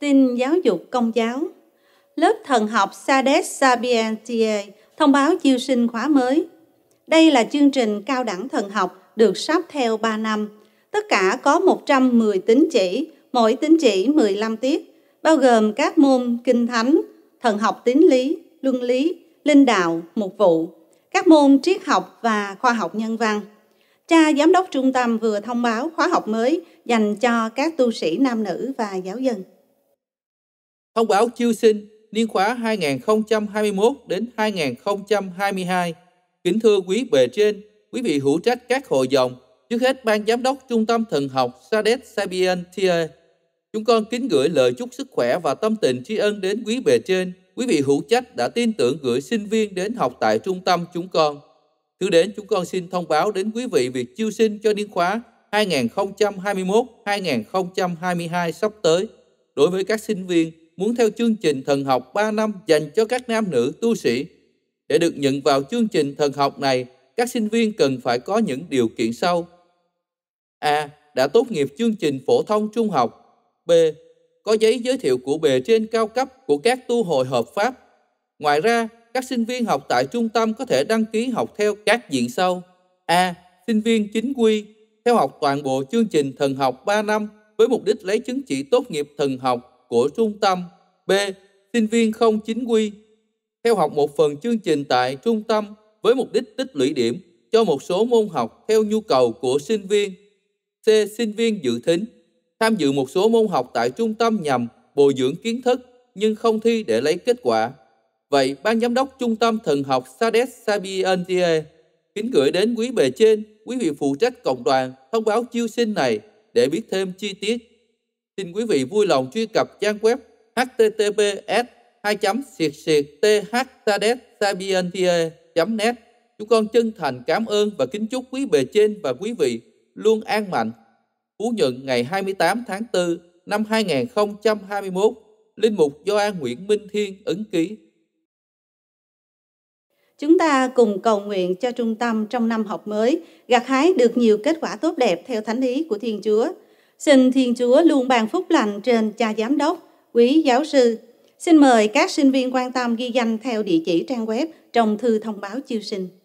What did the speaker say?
Tin giáo dục công giáo Lớp thần học Sades Sapientia thông báo chiêu sinh khóa mới. Đây là chương trình cao đẳng thần học được sắp theo 3 năm. Tất cả có 110 tín chỉ, mỗi tín chỉ 15 tiết, bao gồm các môn kinh thánh, thần học tín lý, luân lý, linh đạo, mục vụ, các môn triết học và khoa học nhân văn. Cha giám đốc trung tâm vừa thông báo khóa học mới dành cho các tu sĩ nam nữ và giáo dân. Thông báo chiêu sinh niên khóa 2021 đến 2022. Kính thưa quý bề trên, quý vị hữu trách các hội dòng, trước hết ban giám đốc trung tâm thần học sades Sabian Tia. Chúng con kính gửi lời chúc sức khỏe và tâm tình tri ân đến quý bề trên. Quý vị hữu trách đã tin tưởng gửi sinh viên đến học tại trung tâm chúng con. Thứ đến chúng con xin thông báo đến quý vị việc chiêu sinh cho niên khóa 2021-2022 sắp tới đối với các sinh viên muốn theo chương trình thần học 3 năm dành cho các nam nữ tu sĩ. Để được nhận vào chương trình thần học này, các sinh viên cần phải có những điều kiện sau. A. Đã tốt nghiệp chương trình phổ thông trung học. B. Có giấy giới thiệu của bề trên cao cấp của các tu hội hợp pháp. Ngoài ra, các sinh viên học tại trung tâm có thể đăng ký học theo các diện sau. A. Sinh viên chính quy theo học toàn bộ chương trình thần học 3 năm với mục đích lấy chứng chỉ tốt nghiệp thần học của trung tâm. B. Sinh viên không chính quy theo học một phần chương trình tại trung tâm với mục đích tích lũy điểm cho một số môn học theo nhu cầu của sinh viên. C. Sinh viên dự thính tham dự một số môn học tại trung tâm nhằm bồi dưỡng kiến thức nhưng không thi để lấy kết quả. Vậy, Ban Giám đốc Trung tâm Thần học Sades Sabientia kính gửi đến quý bề trên, quý vị phụ trách cộng đoàn thông báo chiêu sinh này để biết thêm chi tiết Xin quý vị vui lòng truy cập trang web https 2 siệt siệt net Chúng con chân thành cảm ơn và kính chúc quý bề trên và quý vị luôn an mạnh. Phú Nhuận ngày 28 tháng 4 năm 2021, Linh Mục Do An Nguyễn Minh Thiên ứng ký. Chúng ta cùng cầu nguyện cho trung tâm trong năm học mới, gặt hái được nhiều kết quả tốt đẹp theo thánh ý của Thiên Chúa – Xin Thiên Chúa luôn ban phúc lành trên cha giám đốc, quý giáo sư. Xin mời các sinh viên quan tâm ghi danh theo địa chỉ trang web trong thư thông báo chiêu sinh.